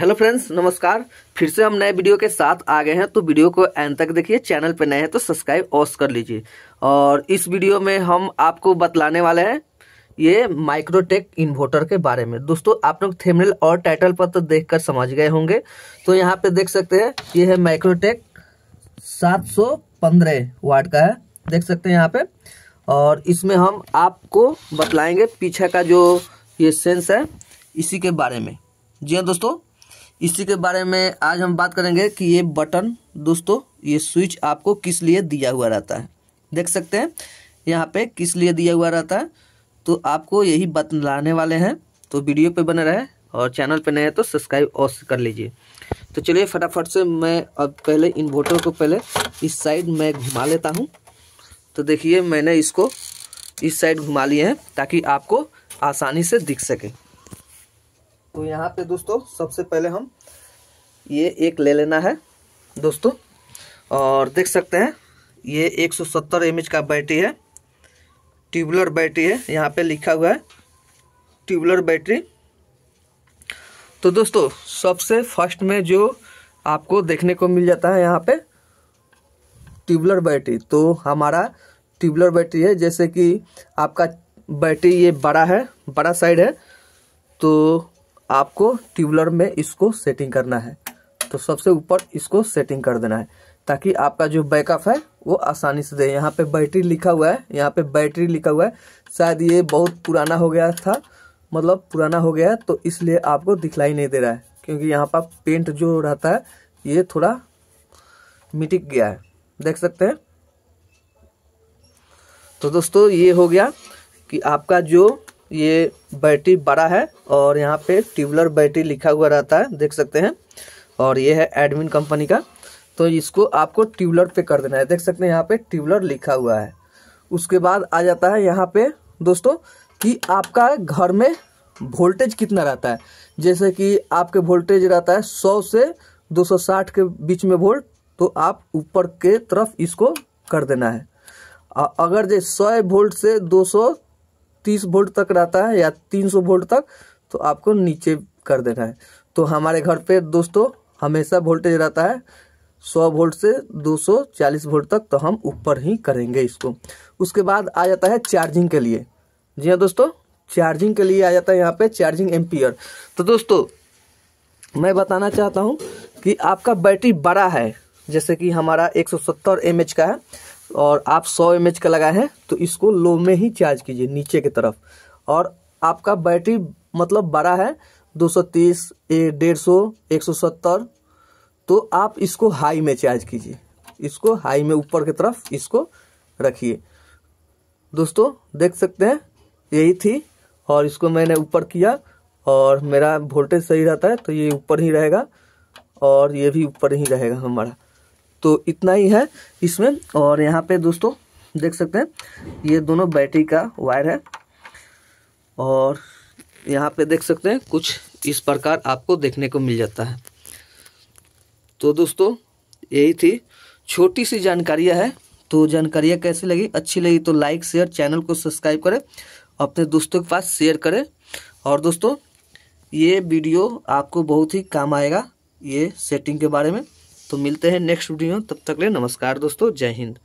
hello friends नमस्कार फिर से हम नए वीडियो के साथ आ गए हैं तो वीडियो को एंड तक देखिए चैनल पर नए हैं तो सब्सक्राइब ऑस कर लीजिए और इस वीडियो में हम आपको बतलाने वाले हैं ये माइक्रोटेक इन्वर्टर के बारे में दोस्तों आप लोग थेमनल और टाइटल पर तो देख कर समझ गए होंगे तो यहाँ पे देख सकते हैं ये है माइक्रोटेक सात वाट का है देख सकते हैं यहाँ पे और इसमें हम आपको बतलाएंगे पीछे का जो ये सेंस है इसी के बारे में जी हाँ दोस्तों इसी के बारे में आज हम बात करेंगे कि ये बटन दोस्तों ये स्विच आपको किस लिए दिया हुआ रहता है देख सकते हैं यहाँ पे किस लिए दिया हुआ रहता है तो आपको यही बतलाने वाले हैं तो वीडियो पे बने रहे और चैनल पे नए हैं तो सब्सक्राइब और कर लीजिए तो चलिए फटाफट से मैं अब पहले इन्वर्टर को पहले इस साइड मैं घुमा लेता हूँ तो देखिए मैंने इसको इस साइड घुमा लिए हैं ताकि आपको आसानी से दिख सके तो यहाँ पे दोस्तों सबसे पहले हम ये एक ले लेना है दोस्तों और देख सकते हैं ये 170 सौ का बैटरी है ट्यूबुलर बैटरी है यहाँ पे लिखा हुआ है ट्यूबुलर बैटरी तो दोस्तों सबसे फर्स्ट में जो आपको देखने को मिल जाता है यहाँ पे ट्यूबुलर बैटरी तो हमारा ट्यूबुलर बैटरी है जैसे कि आपका बैटरी ये बड़ा है बड़ा साइड है तो आपको ट्यूबलर में इसको सेटिंग करना है तो सबसे ऊपर इसको सेटिंग कर देना है ताकि आपका जो बैकअप है वो आसानी से दे यहाँ पे बैटरी लिखा हुआ है यहाँ पे बैटरी लिखा हुआ है शायद ये बहुत पुराना हो गया था मतलब पुराना हो गया है तो इसलिए आपको दिखलाई नहीं दे रहा है क्योंकि यहाँ पर पेंट जो रहता है ये थोड़ा मिटिक गया है देख सकते हैं तो दोस्तों ये हो गया कि आपका जो ये बैटरी बड़ा है और यहाँ पे ट्यूबलर बैटरी लिखा हुआ रहता है देख सकते हैं और ये है एडमिन कंपनी का तो इसको आपको ट्यूबलर पे कर देना है देख सकते हैं यहाँ पे ट्यूबलर लिखा हुआ है उसके बाद आ जाता है यहाँ पे दोस्तों कि आपका घर में वोल्टेज कितना रहता है जैसे कि आपके वोल्टेज रहता है सौ से 260 के बीच में वोल्ट तो आप ऊपर के तरफ इसको कर देना है अगर जैसे सौ वोल्ट से 200 तीस वोल्ट तक रहता है या तीन सौ वोल्ट तक तो आपको नीचे कर देना है तो हमारे घर पे दोस्तों हमेशा वोल्टेज रहता है सौ वोल्ट से दो सौ चालीस वोल्ट तक तो हम ऊपर ही करेंगे इसको उसके बाद आ जाता है चार्जिंग के लिए जी हाँ दोस्तों चार्जिंग के लिए आ जाता है यहाँ पे चार्जिंग एम्पियर तो दोस्तों मैं बताना चाहता हूँ कि आपका बैटरी बड़ा है जैसे कि हमारा 170 सौ का है और आप 100 एम का लगाए हैं तो इसको लो में ही चार्ज कीजिए नीचे की तरफ और आपका बैटरी मतलब बड़ा है 230 डेढ़ सौ एक सौ सत्तर तो आप इसको हाई में चार्ज कीजिए इसको हाई में ऊपर की तरफ इसको रखिए दोस्तों देख सकते हैं यही थी और इसको मैंने ऊपर किया और मेरा वोल्टेज सही रहता है तो ये ऊपर ही रहेगा और ये भी ऊपर ही रहेगा हमारा तो इतना ही है इसमें और यहाँ पे दोस्तों देख सकते हैं ये दोनों बैटरी का वायर है और यहाँ पे देख सकते हैं कुछ इस प्रकार आपको देखने को मिल जाता है तो दोस्तों यही थी छोटी सी जानकारियाँ है तो जानकारियाँ कैसी लगी अच्छी लगी तो लाइक शेयर चैनल को सब्सक्राइब करें अपने दोस्तों के पास शेयर करें और दोस्तों ये वीडियो आपको बहुत ही काम आएगा ये सेटिंग के बारे में तो मिलते हैं नेक्स्ट वीडियो तब तक ले नमस्कार दोस्तों जय हिंद